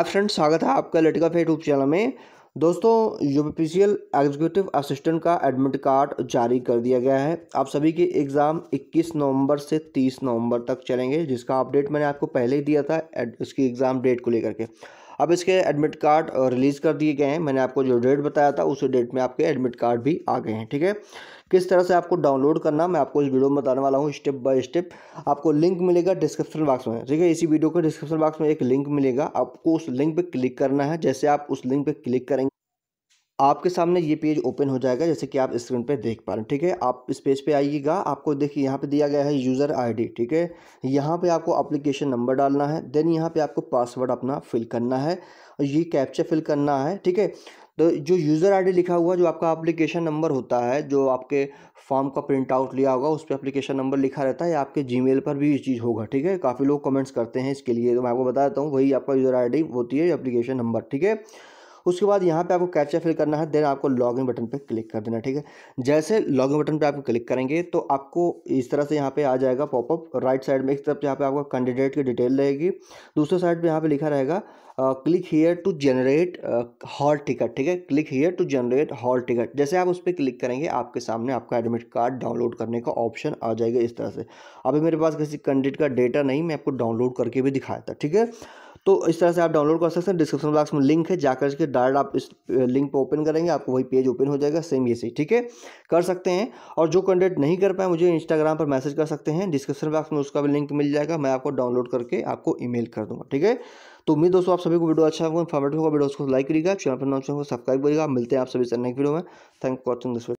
आप फ्रेंड स्वागत है आपका लटिका फेट यूट्यूब चैनल में दोस्तों यूपीपीसीएल एग्जीक्यूटिव असिस्टेंट का एडमिट कार्ड जारी कर दिया गया है आप सभी के एग्ज़ाम 21 नवंबर से 30 नवंबर तक चलेंगे जिसका अपडेट मैंने आपको पहले ही दिया था उसकी एग्ज़ाम डेट को लेकर के अब इसके एडमिट कार्ड रिलीज़ कर दिए गए हैं मैंने आपको जो डेट बताया था उस डेट में आपके एडमिट कार्ड भी आ गए हैं ठीक है किस तरह से आपको डाउनलोड करना मैं आपको इस वीडियो में बताने वाला हूँ स्टेप बाय स्टेप आपको लिंक मिलेगा डिस्क्रिप्शन बॉक्स में ठीक है इसी वीडियो के डिस्क्रिप्शन बॉक्स में एक लिंक मिलेगा आपको उस लिंक पर क्लिक करना है जैसे आप उस लिंक पर क्लिक करेंगे आपके सामने ये पेज ओपन हो जाएगा जैसे कि आप स्क्रीन पे देख पा रहे हैं ठीक है आप इस पेज पे आइएगा आपको देखिए यहाँ पे दिया गया है यूज़र आईडी ठीक है यहाँ पे आपको एप्लीकेशन नंबर डालना है देन यहाँ पे आपको पासवर्ड अपना फिल करना है और ये कैप्चर फिल करना है ठीक है तो जो यूज़र आईडी लिखा हुआ जो आपका अप्लीकेशन नंबर होता है जो आपके फॉर्म का प्रिंट आउट लिया होगा उस पर अप्लीकेशन नंबर लिखा रहता है आपके जी पर भी ये चीज़ होगा ठीक है काफ़ी लोग कमेंट्स करते हैं इसके लिए तो मैं आपको बता देता हूँ वही आपका यूज़र आई होती है अप्लीकेशन नंबर ठीक है उसके बाद यहाँ पे आपको कैप्चा फिल करना है देन आपको लॉगिन बटन पे क्लिक कर देना ठीक है जैसे लॉगिन बटन पे आपको क्लिक करेंगे तो आपको इस तरह से यहाँ पे आ जाएगा पॉपअप राइट साइड में एक तरफ यहाँ पे आपका कैंडिडेट की डिटेल रहेगी दूसरे साइड पर यहाँ पर लिखा रहेगा click here to generate hall ticket ठीक है click here to generate hall ticket जैसे आप उस पर क्लिक करेंगे आपके सामने आपका एडमिट कार्ड डाउनलोड करने का ऑप्शन आ जाएगा इस तरह से अभी मेरे पास किसी कैंडिडेट का डेटा नहीं मैं आपको डाउनलोड करके भी दिखाया था ठीक है तो इस तरह से आप डाउनलोड कर सकते हैं डिस्क्रिप्शन बॉक्स में लिंक है जाकर के डायरेक्ट आप इस लिंक पर ओपन करेंगे आपको वही पेज ओपन हो जाएगा सेम ये सही ठीक है कर सकते हैं और जो कंटेंट नहीं कर पाए मुझे इंस्टाग्राम पर मैसेज कर सकते हैं डिस्क्रिप्शन बॉक्स में उसका भी लिंक मिल जाएगा मैं आपको डाउनलोड करके आपको ईमेल कर दूँगा ठीक है तो उम्मीद दोस्तों आप सभी को वीडियो अच्छा होगा इन्फॉर्मेटिव होगा वीडियो को लाइक करिएगा चैनल पर नाम चैनल को सब्सक्राइब करिएगा मिलते हैं आप सभी से नेक्स्ट वीडियो में थैंक फॉर वॉचिंग दिस